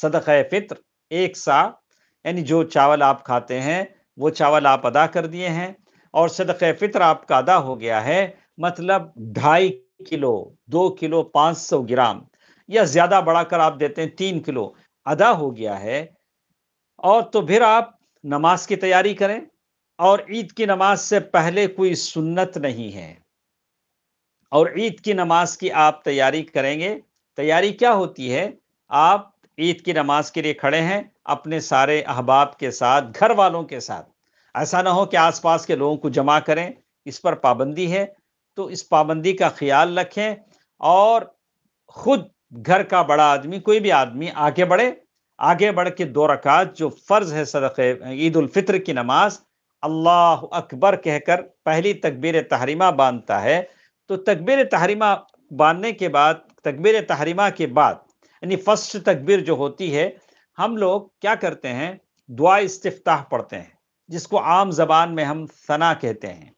सदक़ फित्र एक सा यानी जो चावल आप खाते हैं वो चावल आप अदा कर दिए हैं और सदक़ फित्र आपका अदा हो गया है मतलब ढाई किलो दो किलो पाँच सौ ग्राम या ज़्यादा बढ़ाकर आप देते हैं तीन किलो अदा हो गया है और तो फिर आप नमाज की तैयारी करें और ईद की नमाज से पहले कोई सुन्नत नहीं है और ईद की नमाज की आप तैयारी करेंगे तैयारी क्या होती है आप ईद की नमाज के लिए खड़े हैं अपने सारे अहबाब के साथ घर वालों के साथ ऐसा ना हो कि आसपास के लोगों को जमा करें इस पर पाबंदी है तो इस पाबंदी का ख्याल रखें और खुद घर का बड़ा आदमी कोई भी आदमी आगे बढ़े आगे बढ़ के दो रकात जो फ़र्ज़ है सदक़ ईद उल की नमाज़ अल्लाह अकबर कहकर पहली तकबीर तहरीमा बांधता है तो तकबीर तहरीमा बांधने के बाद तकबीर तहरीमा के बाद यानी फर्स्ट तकबीर जो होती है हम लोग क्या करते हैं दुआ इस्तफ्ताह पढ़ते हैं जिसको आम जबान में हम सना कहते हैं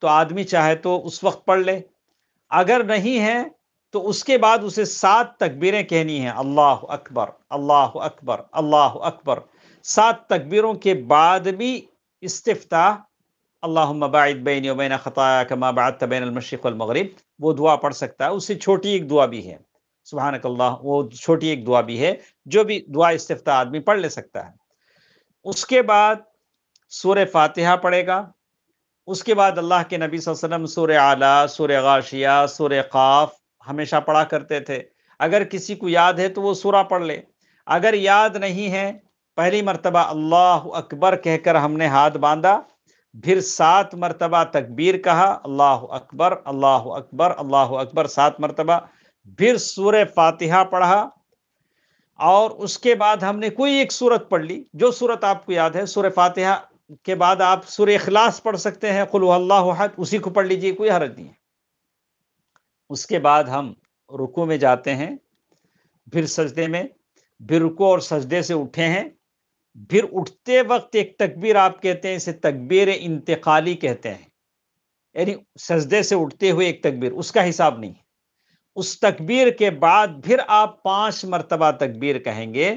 तो आदमी चाहे तो उस वक्त पढ़ ले अगर नहीं है तो उसके बाद उसे सात तकबीरें कहनी हैं अल्लाह अकबर अल्लाह अकबर अल्लाह अकबर सात तकबीरों के बाद भी इस्तिफ्ता अल्लाह बाद बैन वबैन ख़ता कमा बाद तबैन अलमशिक वो दुआ पढ़ सकता है उससे छोटी एक दुआ भी है अल्लाह वो छोटी एक दुआ भी है जो भी दुआ इस्तिफ्ता आदमी पढ़ ले सकता है उसके बाद सूर फातहा पढ़ेगा उसके बाद अल्लाह के नबी वसल्लम सूर आला सूर गाशिया सूर ख़ाफ हमेशा पढ़ा करते थे अगर किसी को याद है तो वो सूरा पढ़ ले अगर याद नहीं है पहली मरतबा अल्लाह अकबर कहकर हमने हाथ बांधा फिर सात मरतबा तकबीर कहा अल्लाह अकबर अल्लाह अकबर अल्लाह अकबर सात मरतबा फिर सूर फातिहा पढ़ा और उसके बाद हमने कोई एक सूरत पढ़ ली जो सूरत आपको याद है सूर फातिहा के बाद आप सूर अखलास पढ़ सकते हैं हद उसी को पढ़ लीजिए कोई हरत नहीं है उसके बाद हम रुको में जाते हैं फिर सजदे में फिर रुको और सजदे से उठे हैं फिर उठते वक्त एक तकबीर आप कहते हैं इसे तकबीर इंतकाली कहते हैं यानी सजदे से उठते हुए एक तकबीर उसका हिसाब नहीं उस तकबीर के बाद फिर आप पांच मरतबा तकबीर कहेंगे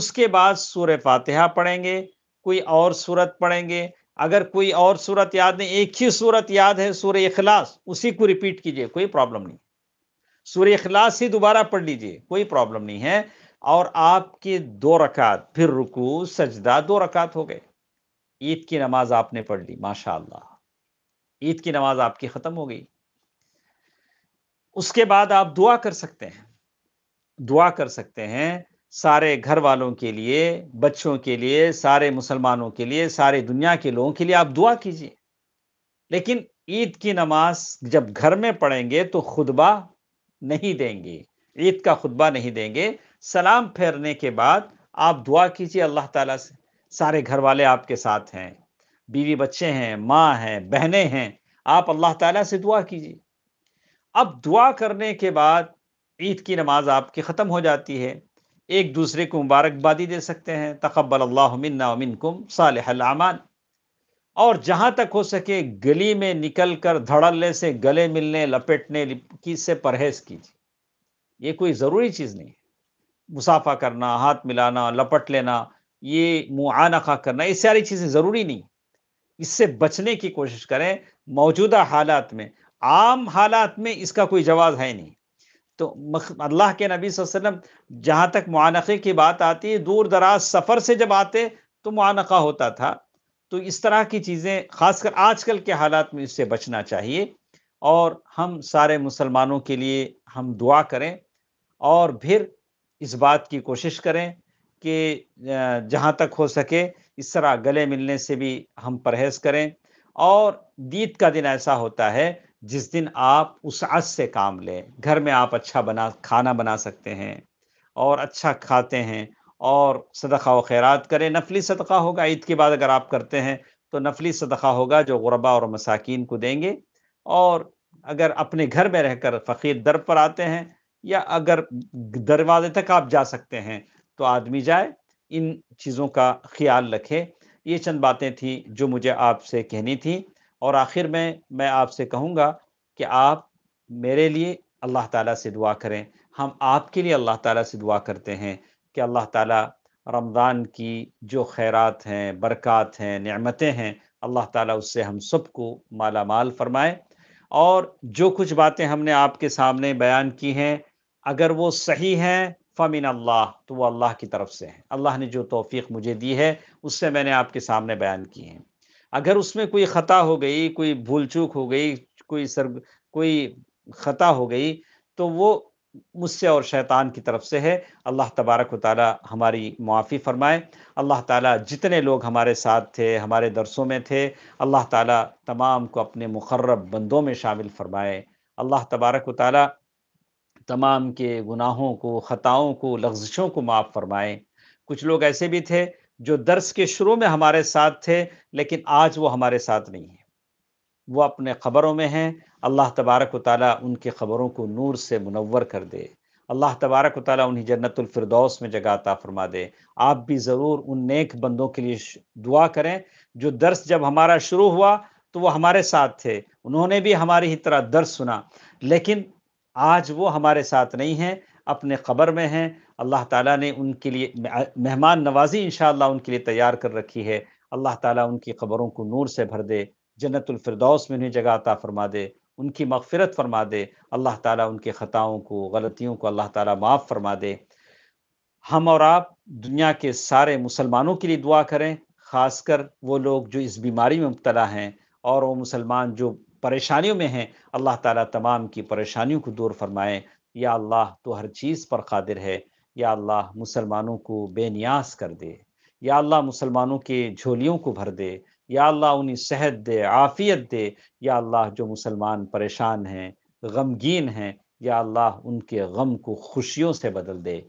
उसके बाद सूर फातहा पढ़ेंगे कोई और सूरत पढ़ेंगे अगर कोई और सूरत याद नहीं एक ही सूरत याद है सूर्य अखलास उसी को रिपीट कीजिए कोई प्रॉब्लम नहीं सूर्य अखलास ही दोबारा पढ़ लीजिए कोई प्रॉब्लम नहीं है और आपके दो रकात फिर रुकू सजदा दो रकात हो गए ईद की नमाज आपने पढ़ ली माशा ईद की नमाज आपकी ख़त्म हो गई उसके बाद आप दुआ कर सकते हैं दुआ कर सकते हैं सारे घर वालों के लिए बच्चों के लिए सारे मुसलमानों के लिए सारे दुनिया के लोगों के लिए आप दुआ कीजिए लेकिन ईद की नमाज जब घर में पढ़ेंगे तो खुतबा नहीं देंगे ईद का खुतबा नहीं देंगे सलाम फेरने के बाद आप दुआ कीजिए अल्लाह ताला से सारे घर वाले आपके साथ हैं बीवी बच्चे हैं माँ हैं बहनें हैं आप अल्लाह ताला से दुआ कीजिए अब दुआ करने के बाद ईद की नमाज आपकी ख़त्म हो जाती है एक दूसरे को मुबारकबादी दे सकते हैं तकबल कुम सालमान और जहाँ तक हो सके गली में निकल कर धड़ल्ले से गले मिलने लपेटने की से परहेज़ कीजिए ये कोई ज़रूरी चीज़ नहीं मुसाफा करना हाथ मिलाना लपट लेना ये मुआनखा करना ये सारी चीज़ें ज़रूरी नहीं इससे बचने की कोशिश करें मौजूदा हालात में आम हालात में इसका कोई जवाब है नहीं तो अल्लाह के नबी वसल्लम जहाँ तक मुआनखे की बात आती है दूर दराज सफ़र से जब आते तो मुआनखा होता था तो इस तरह की चीज़ें खासकर आजकल के हालात में इससे बचना चाहिए और हम सारे मुसलमानों के लिए हम दुआ करें और फिर इस बात की कोशिश करें कि जहाँ तक हो सके इस तरह गले मिलने से भी हम परहेज करें और दीद का दिन ऐसा होता है जिस दिन आप उस आज से काम लें घर में आप अच्छा बना खाना बना सकते हैं और अच्छा खाते हैं और सदका व खैरात करें नफली सदका होगा ईद के बाद अगर आप करते हैं तो नफली सदका होगा जो गुरबा और मसाकिन को देंगे और अगर अपने घर में रहकर फ़कीर दर पर आते हैं या अगर दरवाजे तक आप जा सकते हैं तो आदमी जाए इन चीज़ों का ख्याल रखे ये चंद बातें थी जो मुझे आपसे कहनी थी और आखिर में मैं आपसे कहूँगा कि आप मेरे लिए अल्लाह ताला से दुआ करें हम आपके लिए अल्लाह ताला से दुआ करते हैं कि अल्लाह ताला रमज़ान की जो खैरात हैं बरक़ात हैं नमतें हैं अल्लाह ताला उससे हम सबको माला माल फरमाए और जो कुछ बातें हमने आपके सामने बयान की हैं अगर वो सही हैं फ़मिन अल्लाह तो वो अल्लाह की तरफ से हैं अल्लाह ने जो तोफ़ी मुझे दी है उससे मैंने आपके सामने बयान की है अगर उसमें कोई ख़ता हो गई कोई भूल चूक हो गई कोई सर कोई ख़ता हो गई तो वो मुझसे और शैतान की तरफ से है अल्लाह तबारक ताली हमारी मुआफ़ी फ़रमाए अल्लाह ताली जितने लोग हमारे साथ थे हमारे दरसों में थे अल्लाह ताली तमाम को अपने मुकर्रब बंदों में शामिल फ़रमाए अल्लाह तबारक ताली तमाम के गुनाहों को ख़ताओं को लफ्जिशों को माफ़ फरमाएँ कुछ लोग ऐसे भी थे जो दर्स के शुरू में हमारे साथ थे लेकिन आज वो हमारे साथ नहीं हैं वो अपने ख़बरों में हैं अल्लाह तबारक ताली उनकी ख़बरों को नूर से मुनवर कर दे अल्लाह तबारक ताली उन्हें जन्नतफरदौस में जगह अता फरमा दे आप भी ज़रूर उन नेक बंदों के लिए दुआ करें जो दर्स जब हमारा शुरू हुआ तो वो हमारे साथ थे उन्होंने भी हमारी ही तरह दर्स सुना लेकिन आज वो हमारे साथ नहीं हैं अपने ख़बर में हैं अल्लाह ताला ने उनके लिए मेहमान नवाजी इन उनके लिए तैयार कर रखी है अल्लाह ताला उनकी ख़बरों को नूर से भर दे जन्नतफरदौस में उन्हें जगह अता फरमा दे उनकी मगफरत फरमा दे अल्लाह ताला उनके ख़ताओं को गलतियों को अल्लाह ताला माफ़ फरमा दे हम और आप दुनिया के सारे मुसलमानों के लिए दुआ करें ख़ासकर वो लोग जो इस बीमारी में मुबतला हैं और वो मुसलमान जो परेशानियों में हैं अल्लाह ताला तमाम की परेशानियों को दूर फरमाए या अल्लाह तो हर चीज़ पर कादिर है या अल्लाह मुसलमानों को बेनियाज कर दे या अल्लाह मुसलमानों के झोलियों को भर दे या अल्लाह उन्हें सेहत दे आफ़ियत दे या अल्लाह जो मुसलमान परेशान हैं गमगीन हैं या अल्लाह उनके गम को खुशियों से बदल दे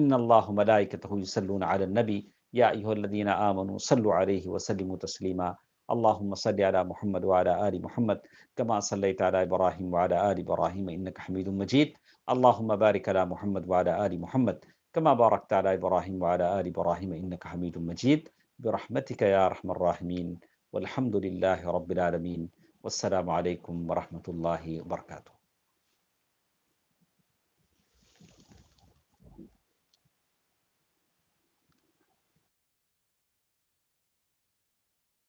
इन अल्लाह मलाइकतहूसलून आलनबी या इहदीन आमन सल्लु अलैहि वसल्लम तस्लीमा اللهم صل على محمد وعلى آل محمد كما صليت على إبراهيم وعلى آل إبراهيم إنك حميد مجيد اللهم بارك على محمد وعلى آل محمد كما باركت على إبراهيم وعلى آل إبراهيم إنك حميد مجيد برحمتك يا أرحم الراحمين والحمد لله رب العالمين والسلام عليكم ورحمة الله وبركاته